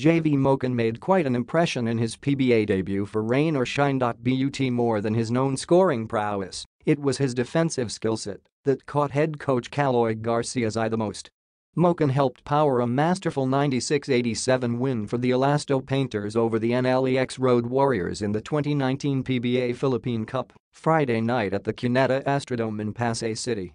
J.V. Mokin made quite an impression in his PBA debut for Rain or Shine. But more than his known scoring prowess, it was his defensive skillset that caught head coach Caloy Garcia's eye the most. Mokin helped power a masterful 96-87 win for the Elasto Painters over the NLEX Road Warriors in the 2019 PBA Philippine Cup Friday night at the Cuneta Astrodome in Pasay City.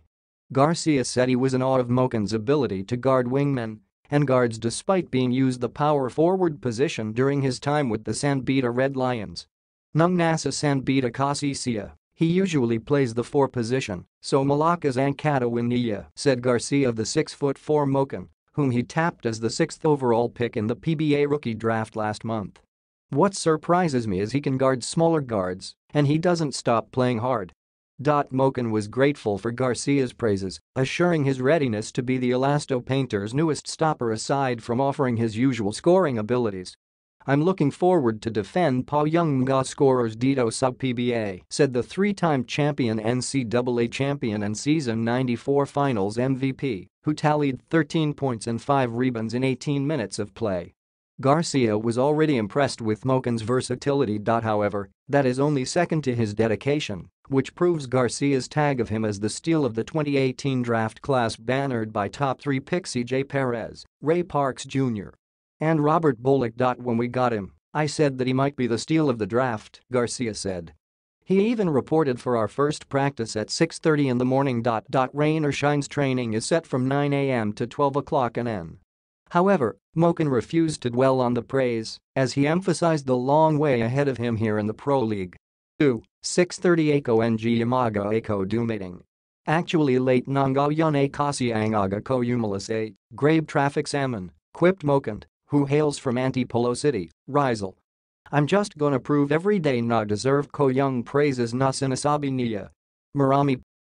Garcia said he was in awe of Mokin's ability to guard wingmen and guards despite being used the power forward position during his time with the Beta Red Lions. Numnasa Sanbita Kasisia, he usually plays the 4 position, so Malaka's Ankata Winia, said Garcia of the 6'4 Mokan, whom he tapped as the 6th overall pick in the PBA rookie draft last month. What surprises me is he can guard smaller guards, and he doesn't stop playing hard, Moken was grateful for Garcia's praises, assuring his readiness to be the Elasto Painter's newest stopper aside from offering his usual scoring abilities. I'm looking forward to defend Paul Young Mga scorers Dito Sub PBA, said the three-time champion NCAA champion and season 94 finals MVP, who tallied 13 points and 5 rebounds in 18 minutes of play. Garcia was already impressed with Moken's versatility. However, that is only second to his dedication, which proves Garcia's tag of him as the steal of the 2018 draft class bannered by top three picks CJ Perez, Ray Parks Jr. and Robert Bullock. When we got him, I said that he might be the steal of the draft, Garcia said. He even reported for our first practice at 6.30 in the morning. Rain or Shine's training is set from 9 a.m. to 12 o'clock and N. However, Moken refused to dwell on the praise, as he emphasized the long way ahead of him here in the Pro League. 2. 6.30 Ako ng Yamaga Ako Dumating. Actually late Nangayan Akasiang Aga Ko Umulis A, Grave Traffic Salmon, Quipped Mokant, who hails from Antipolo City, Rizal. I'm just gonna prove every day na deserve ko young praises na sinasabi niya. Marami